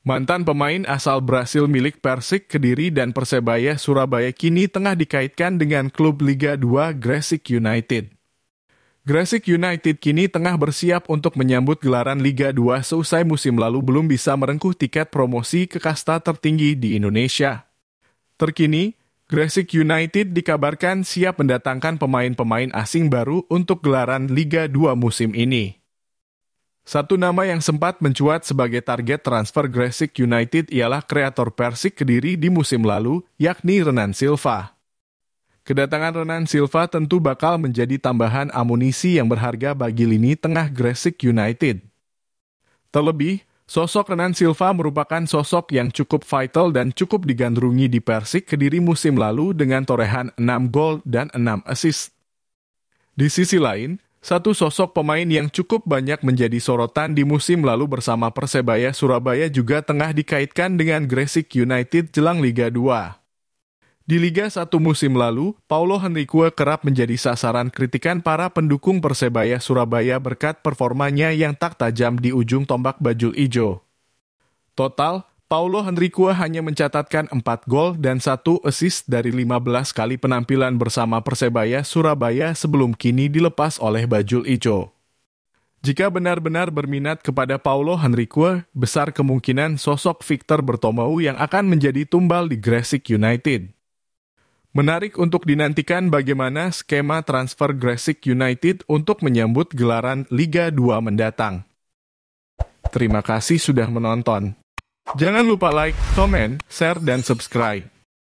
Mantan pemain asal Brasil milik Persik, Kediri, dan Persebaya Surabaya kini tengah dikaitkan dengan klub Liga 2 Gresik United. Gresik United kini tengah bersiap untuk menyambut gelaran Liga 2 seusai musim lalu belum bisa merengkuh tiket promosi ke kasta tertinggi di Indonesia. Terkini, Gresik United dikabarkan siap mendatangkan pemain-pemain asing baru untuk gelaran Liga 2 musim ini. Satu nama yang sempat mencuat sebagai target transfer Gresik United ialah kreator Persik Kediri di musim lalu, yakni Renan Silva. Kedatangan Renan Silva tentu bakal menjadi tambahan amunisi yang berharga bagi lini tengah Gresik United. Terlebih, sosok Renan Silva merupakan sosok yang cukup vital dan cukup digandrungi di Persik Kediri musim lalu dengan torehan 6 gol dan 6 assist. Di sisi lain, satu sosok pemain yang cukup banyak menjadi sorotan di musim lalu bersama Persebaya Surabaya juga tengah dikaitkan dengan Gresik United jelang Liga 2. Di Liga 1 musim lalu, Paulo Henrique kerap menjadi sasaran kritikan para pendukung Persebaya Surabaya berkat performanya yang tak tajam di ujung tombak baju ijo. Total, Paulo Henrique hanya mencatatkan 4 gol dan 1 assist dari 15 kali penampilan bersama Persebaya Surabaya sebelum kini dilepas oleh Bajul Ijo. Jika benar-benar berminat kepada Paulo Henrique, besar kemungkinan sosok Victor Bertomeu yang akan menjadi tumbal di Gresik United. Menarik untuk dinantikan bagaimana skema transfer Gresik United untuk menyambut gelaran Liga 2 mendatang. Terima kasih sudah menonton. Jangan lupa like, comment, share, dan subscribe.